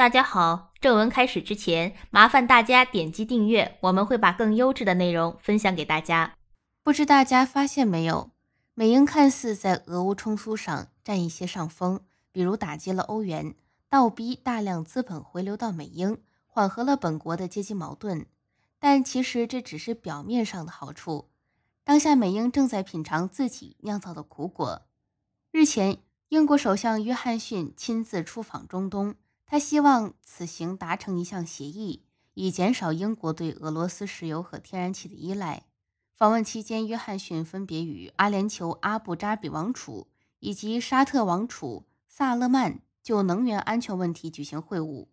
大家好，正文开始之前，麻烦大家点击订阅，我们会把更优质的内容分享给大家。不知大家发现没有，美英看似在俄乌冲突上占一些上风，比如打击了欧元，倒逼大量资本回流到美英，缓和了本国的阶级矛盾。但其实这只是表面上的好处。当下美英正在品尝自己酿造的苦果。日前，英国首相约翰逊亲自出访中东。他希望此行达成一项协议，以减少英国对俄罗斯石油和天然气的依赖。访问期间，约翰逊分别与阿联酋阿布扎比王储以及沙特王储萨勒曼就能源安全问题举行会晤。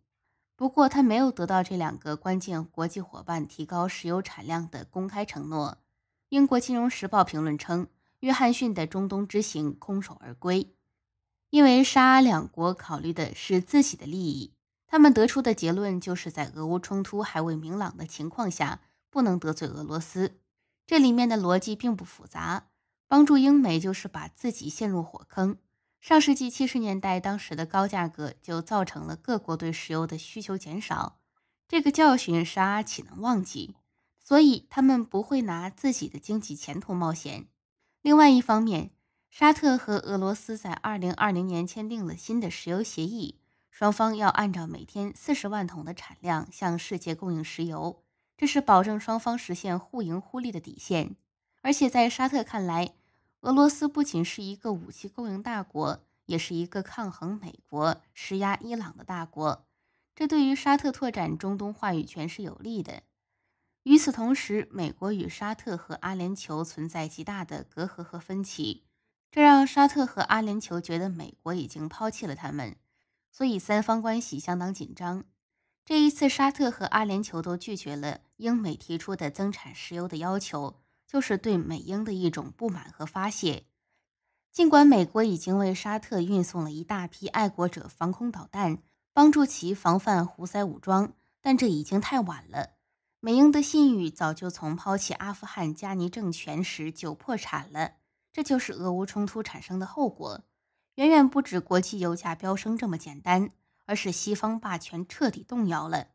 不过，他没有得到这两个关键国际伙伴提高石油产量的公开承诺。英国《金融时报》评论称，约翰逊的中东之行空手而归。因为沙阿两国考虑的是自己的利益，他们得出的结论就是在俄乌冲突还未明朗的情况下，不能得罪俄罗斯。这里面的逻辑并不复杂，帮助英美就是把自己陷入火坑。上世纪七十年代，当时的高价格就造成了各国对石油的需求减少，这个教训沙阿岂能忘记？所以他们不会拿自己的经济前途冒险。另外一方面。沙特和俄罗斯在二零二零年签订了新的石油协议，双方要按照每天四十万桶的产量向世界供应石油，这是保证双方实现互赢互利的底线。而且在沙特看来，俄罗斯不仅是一个武器供应大国，也是一个抗衡美国、施压伊朗的大国，这对于沙特拓展中东话语权是有利的。与此同时，美国与沙特和阿联酋存在极大的隔阂和分歧。这让沙特和阿联酋觉得美国已经抛弃了他们，所以三方关系相当紧张。这一次，沙特和阿联酋都拒绝了英美提出的增产石油的要求，就是对美英的一种不满和发泄。尽管美国已经为沙特运送了一大批爱国者防空导弹，帮助其防范胡塞武装，但这已经太晚了。美英的信誉早就从抛弃阿富汗加尼政权时就破产了。这就是俄乌冲突产生的后果，远远不止国际油价飙升这么简单，而是西方霸权彻底动摇了。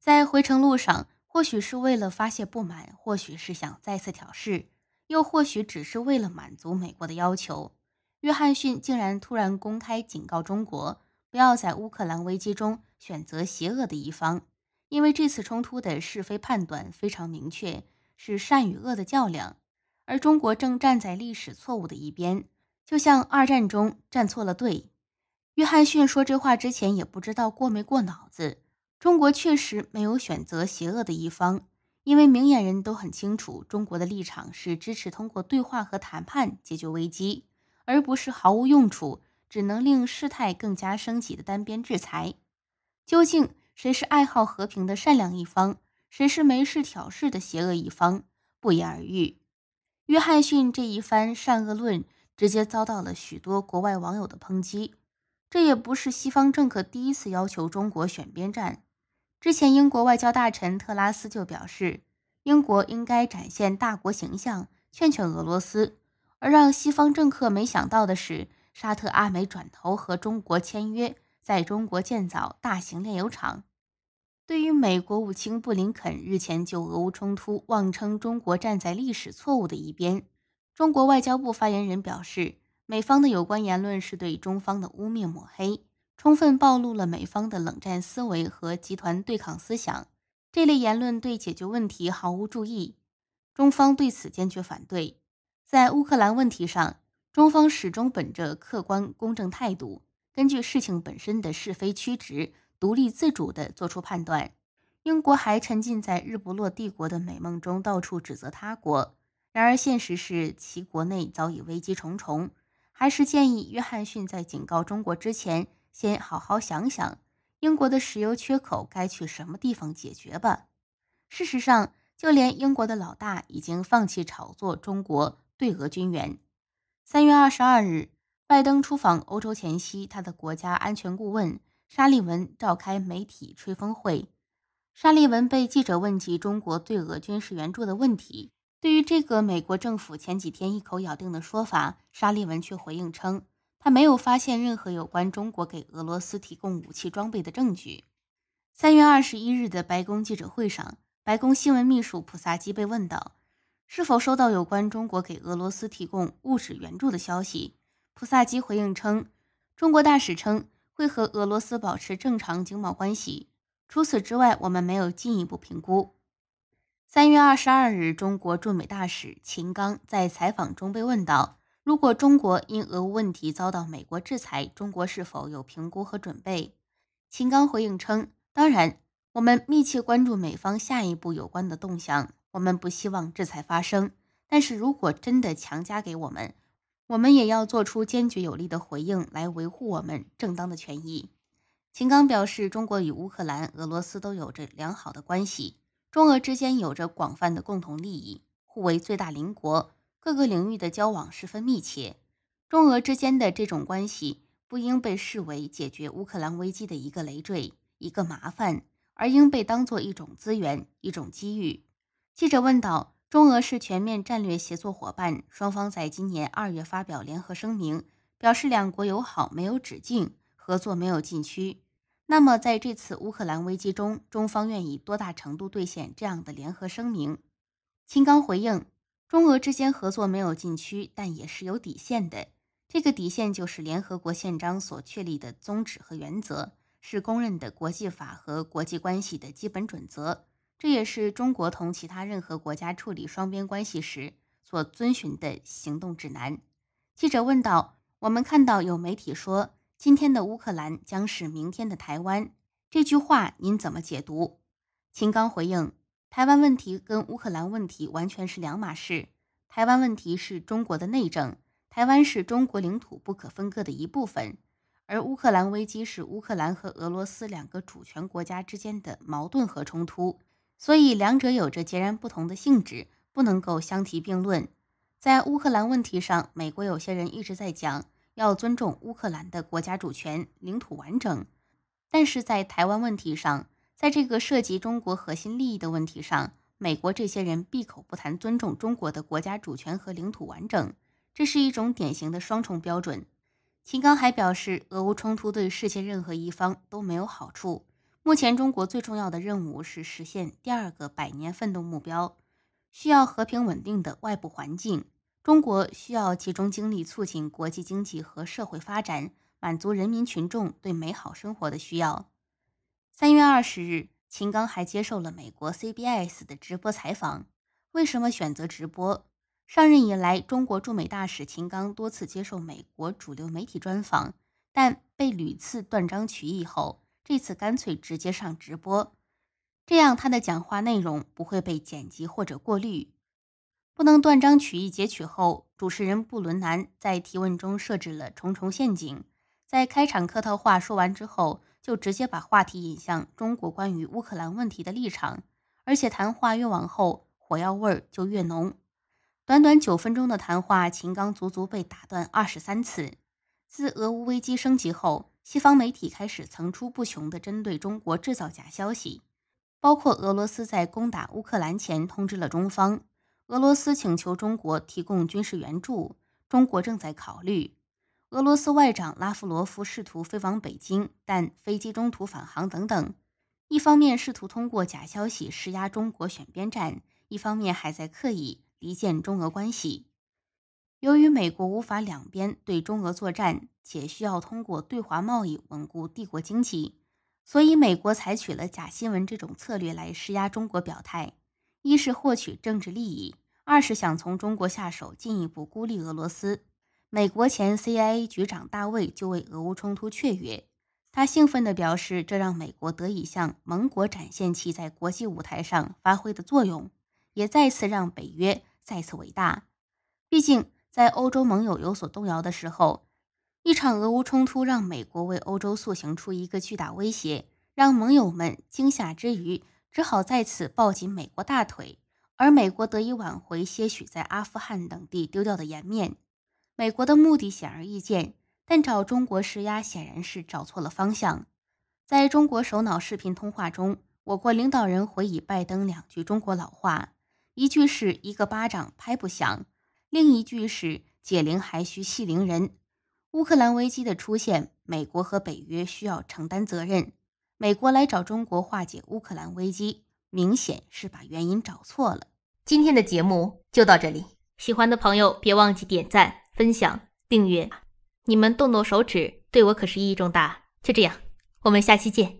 在回程路上，或许是为了发泄不满，或许是想再次挑事，又或许只是为了满足美国的要求，约翰逊竟然突然公开警告中国，不要在乌克兰危机中选择邪恶的一方，因为这次冲突的是非判断非常明确，是善与恶的较量。而中国正站在历史错误的一边，就像二战中站错了队。约翰逊说这话之前也不知道过没过脑子。中国确实没有选择邪恶的一方，因为明眼人都很清楚，中国的立场是支持通过对话和谈判解决危机，而不是毫无用处、只能令事态更加升级的单边制裁。究竟谁是爱好和平的善良一方，谁是没事挑事的邪恶一方，不言而喻。约翰逊这一番善恶论直接遭到了许多国外网友的抨击。这也不是西方政客第一次要求中国选边站。之前英国外交大臣特拉斯就表示，英国应该展现大国形象，劝劝俄罗斯。而让西方政客没想到的是，沙特阿美转头和中国签约，在中国建造大型炼油厂。对于美国务卿布林肯日前就俄乌冲突妄称中国站在历史错误的一边，中国外交部发言人表示，美方的有关言论是对中方的污蔑抹黑，充分暴露了美方的冷战思维和集团对抗思想。这类言论对解决问题毫无助益，中方对此坚决反对。在乌克兰问题上，中方始终本着客观公正态度，根据事情本身的是非曲直。独立自主地做出判断。英国还沉浸在“日不落帝国”的美梦中，到处指责他国。然而，现实是其国内早已危机重重。还是建议约翰逊在警告中国之前，先好好想想英国的石油缺口该去什么地方解决吧。事实上，就连英国的老大已经放弃炒作中国对俄军援。三月二十二日，拜登出访欧洲前夕，他的国家安全顾问。沙利文召开媒体吹风会。沙利文被记者问及中国对俄军事援助的问题，对于这个美国政府前几天一口咬定的说法，沙利文却回应称，他没有发现任何有关中国给俄罗斯提供武器装备的证据。三月二十一日的白宫记者会上，白宫新闻秘书普萨基被问到是否收到有关中国给俄罗斯提供物质援助的消息，普萨基回应称，中国大使称。会和俄罗斯保持正常经贸关系。除此之外，我们没有进一步评估。三月二十二日，中国驻美大使秦刚在采访中被问到：“如果中国因俄乌问题遭到美国制裁，中国是否有评估和准备？”秦刚回应称：“当然，我们密切关注美方下一步有关的动向。我们不希望制裁发生，但是如果真的强加给我们。”我们也要做出坚决有力的回应，来维护我们正当的权益。秦刚表示，中国与乌克兰、俄罗斯都有着良好的关系，中俄之间有着广泛的共同利益，互为最大邻国，各个领域的交往十分密切。中俄之间的这种关系不应被视为解决乌克兰危机的一个累赘、一个麻烦，而应被当作一种资源、一种机遇。记者问道。中俄是全面战略协作伙伴，双方在今年二月发表联合声明，表示两国友好没有止境，合作没有禁区。那么，在这次乌克兰危机中，中方愿意多大程度兑现这样的联合声明？秦刚回应：中俄之间合作没有禁区，但也是有底线的。这个底线就是联合国宪章所确立的宗旨和原则，是公认的国际法和国际关系的基本准则。这也是中国同其他任何国家处理双边关系时所遵循的行动指南。记者问到：“我们看到有媒体说今天的乌克兰将是明天的台湾，这句话您怎么解读？”秦刚回应：“台湾问题跟乌克兰问题完全是两码事。台湾问题是中国的内政，台湾是中国领土不可分割的一部分，而乌克兰危机是乌克兰和俄罗斯两个主权国家之间的矛盾和冲突。”所以，两者有着截然不同的性质，不能够相提并论。在乌克兰问题上，美国有些人一直在讲要尊重乌克兰的国家主权、领土完整；但是在台湾问题上，在这个涉及中国核心利益的问题上，美国这些人闭口不谈尊重中国的国家主权和领土完整，这是一种典型的双重标准。秦刚还表示，俄乌冲突对世界任何一方都没有好处。目前，中国最重要的任务是实现第二个百年奋斗目标，需要和平稳定的外部环境。中国需要集中精力促进国际经济和社会发展，满足人民群众对美好生活的需要。三月二十日，秦刚还接受了美国 CBS 的直播采访。为什么选择直播？上任以来，中国驻美大使秦刚多次接受美国主流媒体专访，但被屡次断章取义后。这次干脆直接上直播，这样他的讲话内容不会被剪辑或者过滤，不能断章取义截取。后主持人布伦南在提问中设置了重重陷阱，在开场客套话说完之后，就直接把话题引向中国关于乌克兰问题的立场，而且谈话越往后，火药味就越浓。短短九分钟的谈话，秦刚足足被打断二十三次。自俄乌危机升级后。西方媒体开始层出不穷地针对中国制造假消息，包括俄罗斯在攻打乌克兰前通知了中方，俄罗斯请求中国提供军事援助，中国正在考虑。俄罗斯外长拉夫罗夫试图飞往北京，但飞机中途返航等等。一方面试图通过假消息施压中国选边站，一方面还在刻意离间中俄关系。由于美国无法两边对中俄作战，且需要通过对华贸易稳固帝国经济，所以美国采取了假新闻这种策略来施压中国表态。一是获取政治利益，二是想从中国下手进一步孤立俄罗斯。美国前 CIA 局长大卫就为俄乌冲突雀跃，他兴奋地表示，这让美国得以向盟国展现其在国际舞台上发挥的作用，也再次让北约再次伟大。毕竟。在欧洲盟友有所动摇的时候，一场俄乌冲突让美国为欧洲塑形出一个巨大威胁，让盟友们惊吓之余，只好再次抱紧美国大腿，而美国得以挽回些许在阿富汗等地丢掉的颜面。美国的目的显而易见，但找中国施压显然是找错了方向。在中国首脑视频通话中，我国领导人回以拜登两句中国老话，一句是一个巴掌拍不响。另一句是“解铃还需系铃人”。乌克兰危机的出现，美国和北约需要承担责任。美国来找中国化解乌克兰危机，明显是把原因找错了。今天的节目就到这里，喜欢的朋友别忘记点赞、分享、订阅。你们动动手指，对我可是意义重大。就这样，我们下期见。